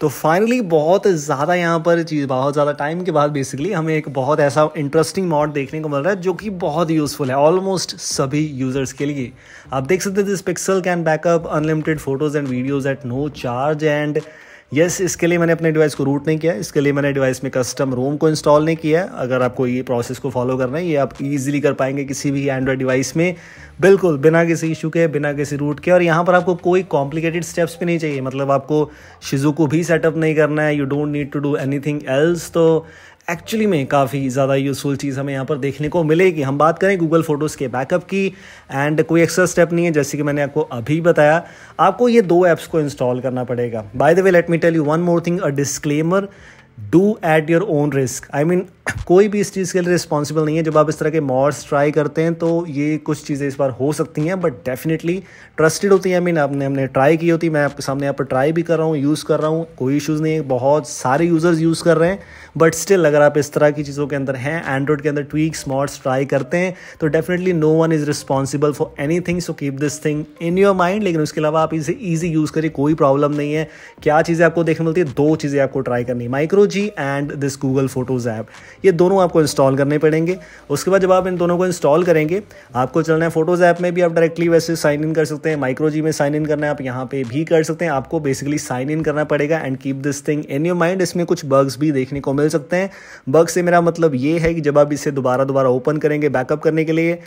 तो फाइनली बहुत ज़्यादा यहाँ पर चीज़ बहुत ज़्यादा टाइम के बाद बेसिकली हमें एक बहुत ऐसा इंटरेस्टिंग मॉड देखने को मिल रहा है जो कि बहुत यूज़फुल है ऑलमोस्ट सभी यूज़र्स के लिए आप देख सकते हैं this pixel can backup unlimited photos and videos at no charge and yes yes, इसके लिए मैंने अपने डिवाइस को रूट नहीं किया इसके लिए मैंने डिवाइस में कस्टम रोम को इंस्टॉल नहीं किया अगर आपको ये प्रोसेस को फॉलो करना है ये आप इजीली कर पाएंगे किसी भी एंड्रॉयड डिवाइस में बिल्कुल बिना किसी इशू के बिना किसी रूट के और यहाँ पर आपको कोई कॉम्प्लिकेटेड स्टेप्स भी नहीं चाहिए मतलब आपको शिजू को भी सेटअप नहीं करना है you don't need to do any else तो एक्चुअली में काफ़ी ज़्यादा यूज़फुल चीज़ हमें यहाँ पर देखने को मिलेगी हम बात करें गूगल फोटोज़ के बैकअप की एंड कोई एक्स्ट्रा स्टेप नहीं है जैसे कि मैंने आपको अभी बताया आपको ये दो ऐप्स को इंस्टॉल करना पड़ेगा by the way let me tell you one more thing a disclaimer do at your own risk I mean कोई भी इस चीज़ के लिए रिस्पॉन्सिबल नहीं है जब आप इस तरह के मॉड्स ट्राई करते हैं तो ये कुछ चीज़ें इस बार हो सकती हैं बट डेफिनेटली ट्रस्टेड होती हैं आई मीन आपने हमने ट्राई की होती मैं आपके सामने यहाँ आप पर ट्राई भी कर रहा हूँ यूज़ कर रहा हूँ कोई इशूज़ नहीं है बहुत सारे यूज़र्स यूज़ कर रहे हैं बट स्टिल अगर आप इस तरह की चीज़ों के अंदर हैं एंड्रॉइड के अंदर ट्वीक्स मॉड्स ट्राई करते हैं तो definitely no one is responsible for anything so keep this thing in your mind लेकिन उसके अलावा आप इसे ईजी यूज़ करिए कोई प्रॉब्लम नहीं है क्या चीज़ें आपको देखने मिलती है दो चीज़ें आपको ट्राई करनी micro G and this Google photos app ये दोनों आपको इंस्टॉल करने पड़ेंगे उसके बाद जब आप इन दोनों को इंस्टॉल करेंगे आपको चलना है फोटोज़ ऐप में भी आप डायरेक्टली वैसे साइन इन कर सकते हैं माइक्रोजी में साइन इन करना है आप यहाँ पे भी कर सकते हैं आपको बेसिकली साइन इन करना पड़ेगा and keep this thing in your mind इसमें कुछ बग्स भी देखने को मिल सकते हैं बग से मेरा मतलब ये है कि जब आप इसे दोबारा दोबारा ओपन करेंगे बैकअप करने के लिए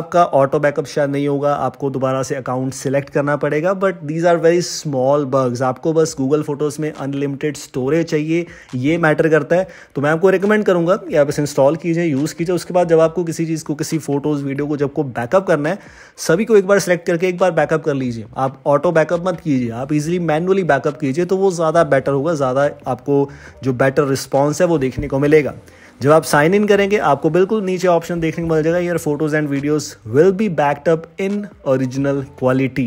आपका ऑटो बैकअप शायद नहीं होगा आपको दोबारा से अकाउंट सेलेक्ट करना पड़ेगा but these are very small bugs आपको बस गूगल फोटोज़ में अनलिमिटेड स्टोरेज चाहिए ये मैटर करता है तो मैं आपको रिकमेंड करूंगा कि आप इसे इंस्टॉल कीजिए यूज़ कीजिए उसके बाद जब आपको किसी चीज़ को किसी फोटोज़ वीडियो को जब को बैकअप करना है सभी को एक बार सेलेक्ट करके एक बार बैकअप कर लीजिए आप ऑटो बैकअप मत कीजिए आप इजीली मैनुअली बैकअप कीजिए तो वो ज़्यादा बेटर होगा ज़्यादा आपको जो बेटर रिस्पॉन्स है वो देखने को मिलेगा जब आप साइन इन करेंगे आपको बिल्कुल नीचे ऑप्शन देखने को मिल जाएगा your photos and videos will be backed up in original quality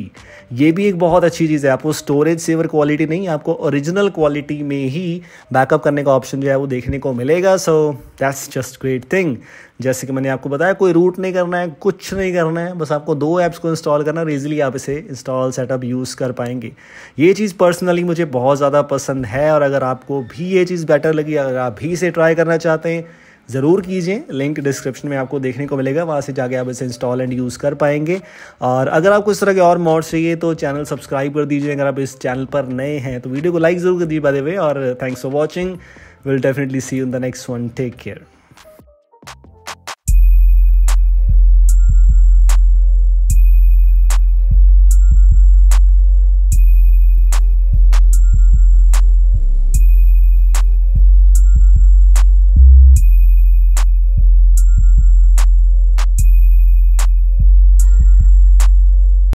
ये भी एक बहुत अच्छी चीज़ है आपको स्टोरेज सेवर क्वालिटी नहीं आपको ओरिजिनल क्वालिटी में ही बैकअप करने का ऑप्शन जो है वो देखने को मिलेगा so that's just great thing जैसे कि मैंने आपको बताया कोई रूट नहीं करना है कुछ नहीं करना है बस आपको दो ऐप्स को इंस्टॉल करना और ईजिली आप इसे इंस्टॉल सेटअप यूज़ कर पाएंगे ये चीज़ पर्सनली मुझे बहुत ज़्यादा पसंद है और अगर आपको भी ये चीज़ बेटर लगी अगर आप भी इसे ट्राई करना चाहते हैं ज़रूर कीजिए लिंक डिस्क्रिप्शन में आपको देखने को मिलेगा वहाँ से जाके आप इसे इंस्टॉल एंड यूज़ कर पाएंगे और अगर आपको इस तरह के और मॉड्स चाहिए तो चैनल सब्सक्राइब कर दीजिए अगर आप इस चैनल पर नए हैं तो वीडियो को लाइक ज़रूर कर दीजिए बाय द वे और thanks for watching will definitely see in the next one take care